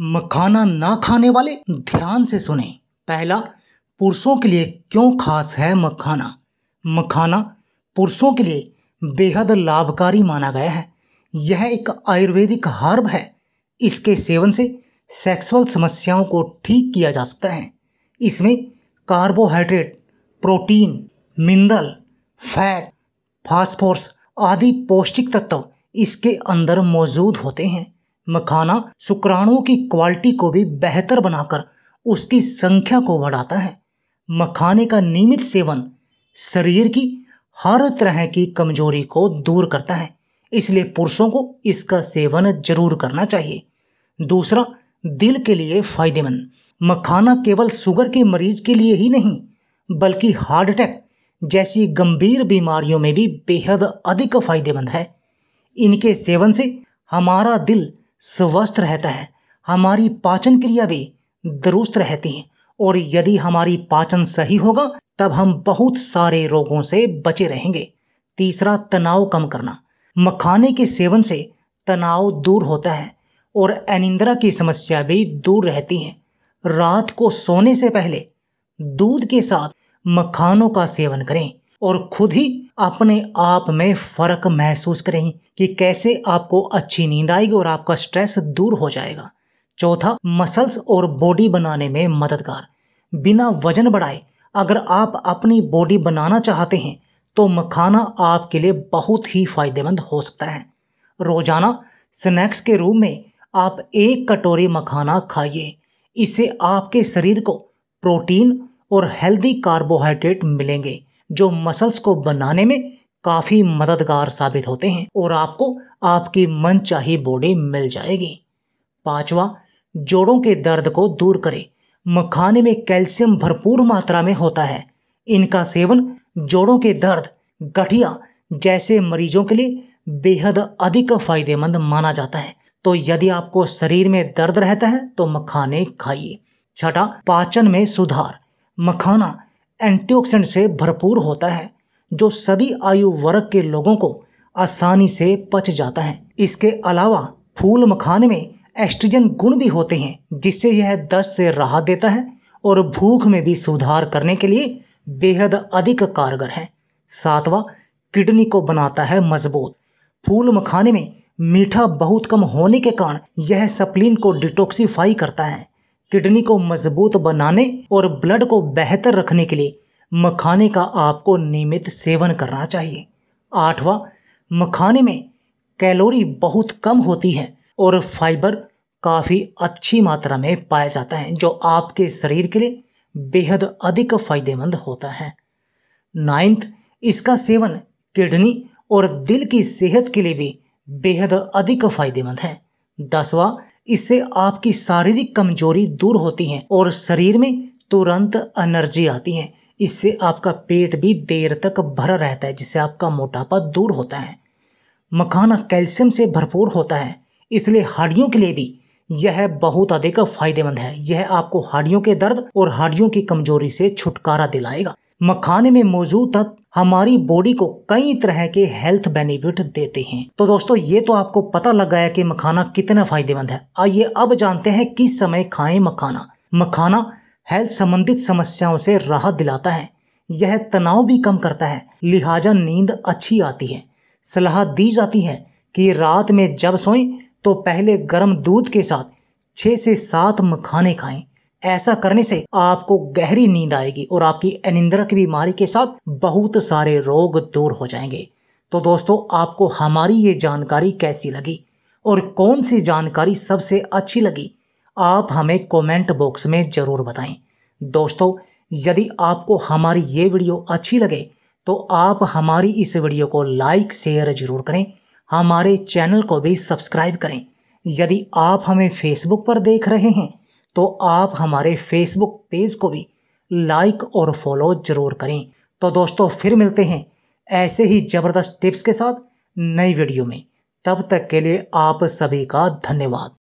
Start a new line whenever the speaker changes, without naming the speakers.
मखाना ना खाने वाले ध्यान से सुने पहला पुरुषों के लिए क्यों खास है मखाना मखाना पुरुषों के लिए बेहद लाभकारी माना गया है यह एक आयुर्वेदिक हर्ब है इसके सेवन से सेक्सुअल समस्याओं को ठीक किया जा सकता है इसमें carbohydrate protein mineral fat phosphorus आदि पौष्टिक तत्व इसके अंदर मौजूद होते हैं मखाना शुक्राणुओं की क्वालिटी को भी बेहतर बनाकर उसकी संख्या को बढ़ाता है मखाने का नियमित सेवन शरीर की हर तरह की कमजोरी को दूर करता है इसलिए पुरुषों को इसका सेवन जरूर करना चाहिए दूसरा दिल के लिए फायदेमंद मखाना केवल शुगर के मरीज के लिए ही नहीं बल्कि हार्ट अटैक जैसी गंभीर बीमारियों में भी बेहद अधिक फायदेमंद है इनके सेवन से हमारा दिल स्वस्थ रहता है हमारी पाचन क्रिया भी दुरुस्त रहती है और यदि हमारी पाचन सही होगा तब हम बहुत सारे रोगों से बचे रहेंगे तीसरा तनाव कम करना मखाने के सेवन से तनाव दूर होता है और अनिंद्रा की समस्या भी दूर रहती है रात को सोने से पहले दूध के साथ मखानों का सेवन करें और खुद ही अपने आप में फ़र्क महसूस करें कि कैसे आपको अच्छी नींद आएगी और आपका स्ट्रेस दूर हो जाएगा चौथा मसल्स और बॉडी बनाने में मददगार बिना वजन बढ़ाए अगर आप अपनी बॉडी बनाना चाहते हैं तो मखाना आपके लिए बहुत ही फ़ायदेमंद हो सकता है रोज़ाना स्नैक्स के रूप में आप एक कटोरी मखाना खाइए इससे आपके शरीर को प्रोटीन और हेल्दी कार्बोहाइड्रेट मिलेंगे जो मसल्स को बनाने में काफ़ी मददगार साबित होते हैं और आपको आपकी मनचाही बॉडी मिल जाएगी पांचवा जोड़ों के दर्द को दूर करें मखाने में कैल्शियम भरपूर मात्रा में होता है इनका सेवन जोड़ों के दर्द गठिया जैसे मरीजों के लिए बेहद अधिक फायदेमंद माना जाता है तो यदि आपको शरीर में दर्द रहता है तो मखाने खाइए छठा पाचन में सुधार मखाना एंटीऑक्सीडेंट से भरपूर होता है जो सभी आयु वर्ग के लोगों को आसानी से पच जाता है इसके अलावा फूल मखाने में एस्ट्रीजन गुण भी होते हैं जिससे यह दस्त से राहत देता है और भूख में भी सुधार करने के लिए बेहद अधिक कारगर है सातवां किडनी को बनाता है मजबूत फूल मखाने में मीठा बहुत कम होने के कारण यह सप्लीन को डिटॉक्सीफाई करता है किडनी को मजबूत बनाने और ब्लड को बेहतर रखने के लिए मखाने का आपको नियमित सेवन करना चाहिए आठवां मखाने में कैलोरी बहुत कम होती है और फाइबर काफ़ी अच्छी मात्रा में पाया जाता है जो आपके शरीर के लिए बेहद अधिक फायदेमंद होता है नाइन्थ इसका सेवन किडनी और दिल की सेहत के लिए भी बेहद अधिक फायदेमंद है दसवां इससे आपकी शारीरिक कमजोरी दूर होती है और शरीर में तुरंत एनर्जी आती है इससे आपका पेट भी देर तक भरा रहता है जिससे आपका मोटापा दूर होता है मखाना कैल्शियम से भरपूर होता है इसलिए हड्डियों के लिए भी यह बहुत अधिक फायदेमंद है यह आपको हड्डियों के दर्द और हड्डियों की कमजोरी से छुटकारा दिलाएगा मखाने में मौजूद तत्व हमारी बॉडी को कई तरह के हेल्थ बेनिफिट देते हैं तो दोस्तों ये तो आपको पता लग गया कि मखाना कितना फायदेमंद है आइए अब जानते हैं किस समय खाएं मखाना मखाना हेल्थ संबंधित समस्याओं से राहत दिलाता है यह तनाव भी कम करता है लिहाजा नींद अच्छी आती है सलाह दी जाती है कि रात में जब सोएं तो पहले गर्म दूध के साथ छः से सात मखाने खाएं ऐसा करने से आपको गहरी नींद आएगी और आपकी अनिंद्रा की बीमारी के साथ बहुत सारे रोग दूर हो जाएंगे तो दोस्तों आपको हमारी ये जानकारी कैसी लगी और कौन सी जानकारी सबसे अच्छी लगी आप हमें कमेंट बॉक्स में ज़रूर बताएं दोस्तों यदि आपको हमारी ये वीडियो अच्छी लगे तो आप हमारी इस वीडियो को लाइक शेयर जरूर करें हमारे चैनल को भी सब्सक्राइब करें यदि आप हमें फेसबुक पर देख रहे हैं तो आप हमारे फेसबुक पेज को भी लाइक और फॉलो ज़रूर करें तो दोस्तों फिर मिलते हैं ऐसे ही ज़बरदस्त टिप्स के साथ नई वीडियो में तब तक के लिए आप सभी का धन्यवाद